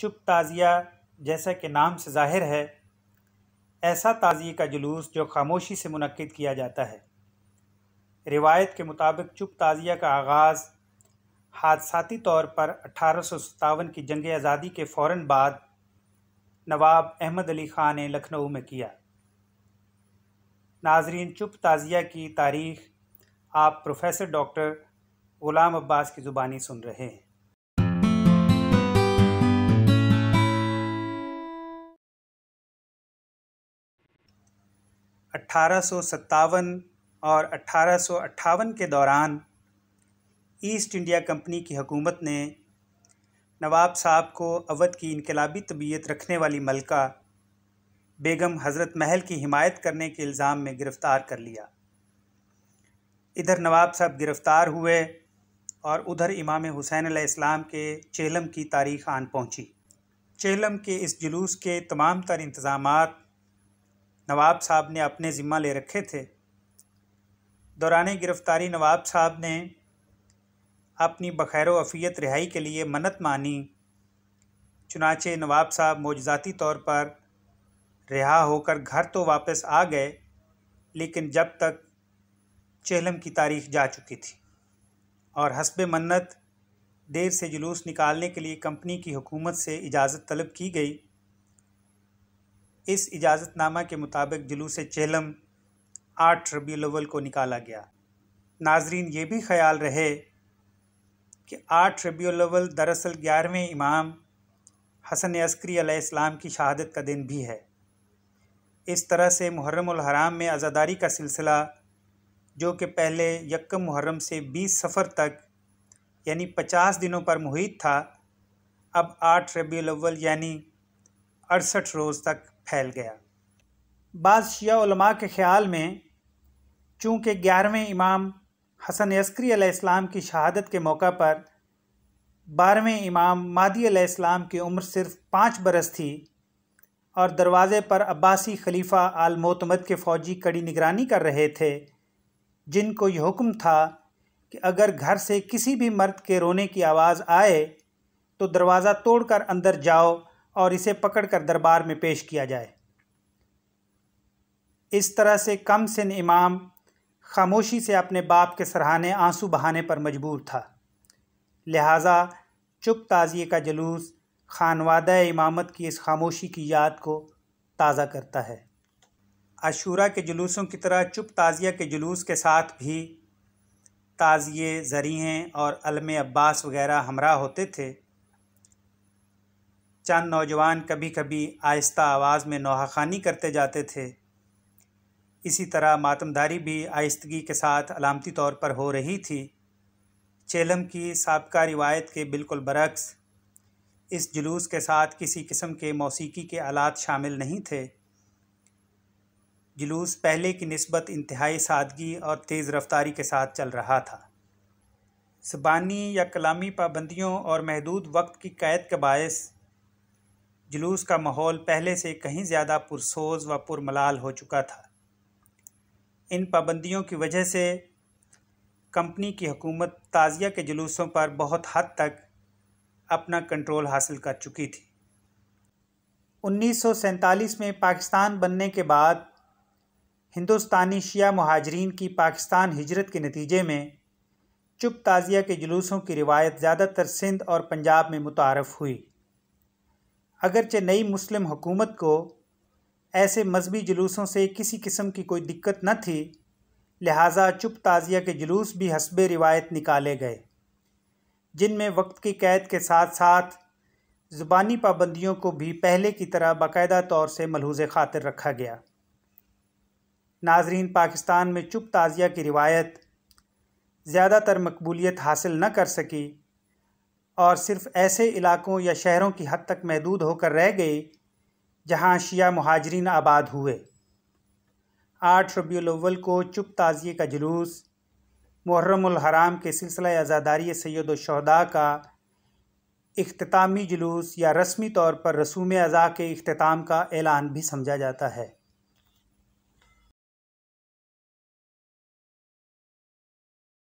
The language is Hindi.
चुप ताज़िया जैसा कि नाम से जाहिर है ऐसा ताज़िए का जुलूस जो खामोशी से मुनद किया जाता है रिवायत के मुताबिक चुप ताज़िया का आगाज़ हादसाती तौर पर अठारह की जंग आज़ादी के फ़ौर बाद नवाब अहमद अली ख़ान ने लखनऊ में किया नाजरीन चुप ताज़िया की तारीख़ आप प्रोफेसर डॉक्टर ग़ुलाम अब्बास की ज़ुबानी सुन रहे हैं अट्ठारह और अट्ठारह के दौरान ईस्ट इंडिया कंपनी की हुकूमत ने नवाब साहब को अवध की इनकलाबी तबीयत रखने वाली मलका बेगम हज़रत महल की हिमायत करने के इल्ज़ाम में गिरफ़्तार कर लिया इधर नवाब साहब गिरफ़्तार हुए और उधर इमाम हुसैन इस्लाम के चेलम की तारीख आन पहुंची। चेलम के इस जुलूस के तमाम तर इंतज़ाम नवाब साहब ने अपने ज़िम्मा ले रखे थे दौरान गिरफ़्तारी नवाब साहब ने अपनी बखैर अफ़ीयत रिहाई के लिए मन्नत मानी चुनाचे नवाब साहब मौजाती तौर पर रिहा होकर घर तो वापस आ गए लेकिन जब तक चहलम की तारीख जा चुकी थी और हसब मन्नत देर से जुलूस निकालने के लिए कंपनी की हुकूमत से इजाज़त तलब की गई इस इजाज़तनामा के मुताबिक जुलूस चेलम आठ रबी अव्वल को निकाला गया नाजरीन ये भी ख्याल रहे कि आठ रबी अव्वल दरअसल ग्यारहवें इमाम हसन अस्करी इस्लाम की शहादत का दिन भी है इस तरह से मुहर्रम हराम में आज़ादारी का सिलसिला जो कि पहले यकम मुहर्रम से बीस सफ़र तक यानी पचास दिनों पर मुहित था अब आठ रबी अव्वल यानी अड़सठ रोज़ तक फैल गया बाद शिया के ख़्याल में चूँकि ग्यारहवें इमाम हसन अस्करी इस्लाम की शहादत के मौका पर बारहवें इमाम मादी इस्लाम की उम्र सिर्फ पाँच बरस थी और दरवाज़े पर अब्बासी खलीफा आल मोतमद के फ़ौजी कड़ी निगरानी कर रहे थे जिनको यह हुक्म था कि अगर घर से किसी भी मर्द के रोने की आवाज़ आए तो दरवाज़ा तोड़कर अंदर जाओ और इसे पकड़कर दरबार में पेश किया जाए इस तरह से कम सिन इमाम खामोशी से अपने बाप के सराहाने आंसू बहाने पर मजबूर था लिहाजा चुप ताज़िए का जलूस खानवादा इमामत की इस खामोशी की याद को ताज़ा करता है आशूरा के जुलूसों की तरह चुप ताज़िया के जुलूस के साथ भी ताज़िए जरिए और अलम अब्बास वगैरह हमरा होते थे चंद नौजवान कभी कभी आहिस्ता आवाज़ में नौहाखानी करते जाते थे इसी तरह मातमदारी भी आहिस्तगी के साथ अलामती तौर पर हो रही थी चेलम की सबका रिवायत के बिल्कुल बरक्स इस जुलूस के साथ किसी किस्म के मौसीकी के आलात शामिल नहीं थे जुलूस पहले की नस्बत इंतहाई सादगी और तेज़ रफ्तारी के साथ चल रहा था ज़बानी या कलामी पाबंदियों और महदूद वक्त की कैद के बायस जुलूस का माहौल पहले से कहीं ज़्यादा पुरसोज व पुरमलाल हो चुका था इन पाबंदियों की वजह से कंपनी की हुकूमत ताज़िया के जुलूसों पर बहुत हद तक अपना कंट्रोल हासिल कर चुकी थी उन्नीस में पाकिस्तान बनने के बाद हिंदुस्तानी शिया महाजरीन की पाकिस्तान हिजरत के नतीजे में चुप ताज़िया के जुलूसों की रिवायत ज़्यादातर सिंध और पंजाब में मुतारफ़ हुई अगरचे नई मुस्लिम हुकूमत को ऐसे मजहबी जुलूसों से किसी किस्म की कोई दिक्कत न थी लिहाजा चुप ताज़िया के जुलूस भी हसब रिवायत निकाले गए जिनमें वक्त की कैद के साथ साथ ज़ुबानी पाबंदियों को भी पहले की तरह बाकायदा तौर से मलहूज खातिर रखा गया नाजरीन पाकिस्तान में चुप ताज़िया की रिवायत ज़्यादातर मकबूलियत हासिल न कर सकी और सिर्फ ऐसे इलाकों या शहरों की हद तक महदूद होकर रह गए जहां शिया महाजरीन आबाद हुए आठ रबील को चुप ताज़िए का जुलूस हराम के सिलसिला आज़ादारी सैद शहदा का अख्तामी जुलूस या रस्मी तौर पर रसूम अज़ा के अख्ताम का ऐलान भी समझा जाता है